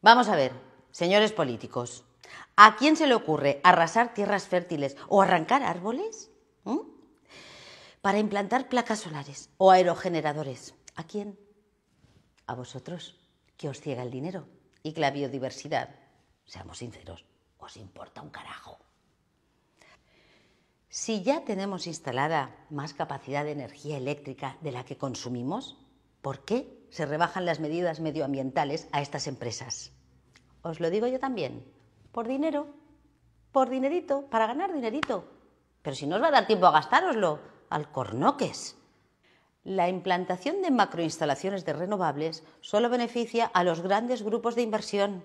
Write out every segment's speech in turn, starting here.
Vamos a ver, señores políticos, ¿a quién se le ocurre arrasar tierras fértiles o arrancar árboles ¿Mm? para implantar placas solares o aerogeneradores? ¿A quién? A vosotros, que os ciega el dinero y que la biodiversidad, seamos sinceros, os importa un carajo. Si ya tenemos instalada más capacidad de energía eléctrica de la que consumimos, ¿por qué se rebajan las medidas medioambientales a estas empresas. Os lo digo yo también, por dinero, por dinerito, para ganar dinerito. Pero si no os va a dar tiempo a gastároslo, al cornoques. La implantación de macroinstalaciones de renovables solo beneficia a los grandes grupos de inversión.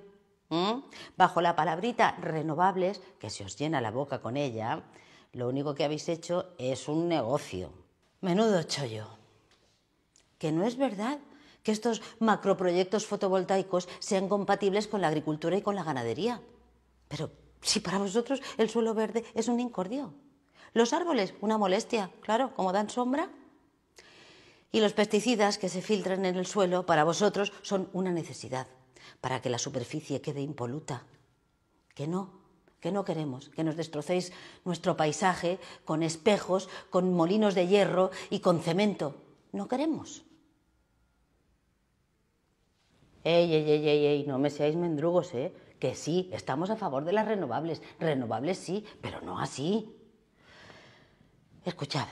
Bajo la palabrita renovables, que se os llena la boca con ella, lo único que habéis hecho es un negocio. Menudo chollo. Que no es verdad que estos macroproyectos fotovoltaicos sean compatibles con la agricultura y con la ganadería. Pero si para vosotros el suelo verde es un incordio. Los árboles, una molestia, claro, como dan sombra. Y los pesticidas que se filtran en el suelo para vosotros son una necesidad, para que la superficie quede impoluta. Que no, que no queremos, que nos destrocéis nuestro paisaje con espejos, con molinos de hierro y con cemento. No queremos. Ey, ey, ey, ey, no me seáis mendrugos, ¿eh? Que sí, estamos a favor de las renovables. Renovables sí, pero no así. Escuchad,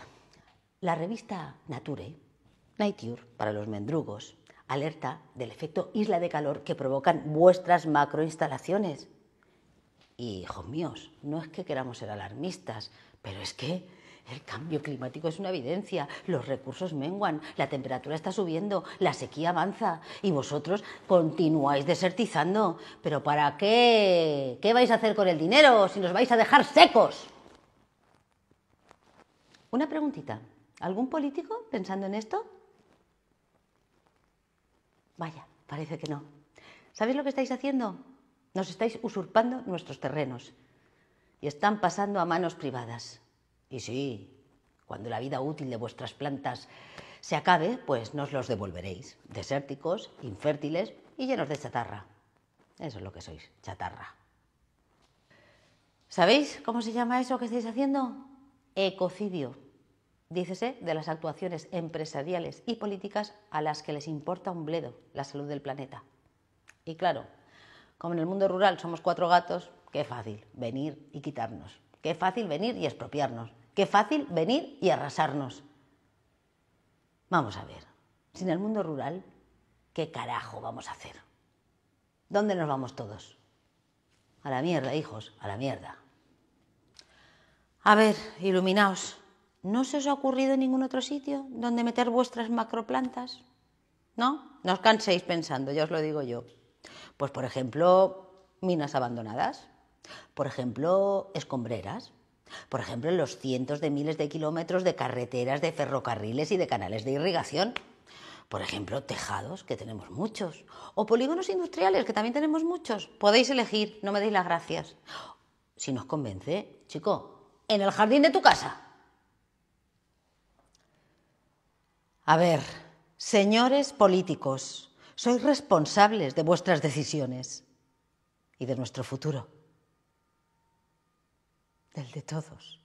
la revista Nature, Nature, para los mendrugos, alerta del efecto isla de calor que provocan vuestras macroinstalaciones. Y hijos míos, no es que queramos ser alarmistas, pero es que el cambio climático es una evidencia, los recursos menguan, la temperatura está subiendo, la sequía avanza y vosotros continuáis desertizando. ¿Pero para qué? ¿Qué vais a hacer con el dinero si nos vais a dejar secos? Una preguntita. ¿Algún político pensando en esto? Vaya, parece que no. ¿Sabéis lo que estáis haciendo? Nos estáis usurpando nuestros terrenos y están pasando a manos privadas. Y sí, cuando la vida útil de vuestras plantas se acabe, pues nos los devolveréis, desérticos, infértiles y llenos de chatarra. Eso es lo que sois, chatarra. ¿Sabéis cómo se llama eso que estáis haciendo? Ecocidio. Dícese de las actuaciones empresariales y políticas a las que les importa un bledo la salud del planeta. Y claro, como en el mundo rural somos cuatro gatos, qué fácil venir y quitarnos. Qué fácil venir y expropiarnos. Qué fácil venir y arrasarnos. Vamos a ver, sin el mundo rural, ¿qué carajo vamos a hacer? ¿Dónde nos vamos todos? A la mierda, hijos, a la mierda. A ver, iluminaos. ¿No se os ha ocurrido ningún otro sitio donde meter vuestras macroplantas? ¿No? No os canséis pensando, ya os lo digo yo. Pues por ejemplo, minas abandonadas. Por ejemplo, escombreras. Por ejemplo, los cientos de miles de kilómetros de carreteras, de ferrocarriles y de canales de irrigación. Por ejemplo, tejados, que tenemos muchos. O polígonos industriales, que también tenemos muchos. Podéis elegir, no me deis las gracias. Si nos convence, chico, en el jardín de tu casa. A ver, señores políticos, sois responsables de vuestras decisiones y de nuestro futuro del de todos.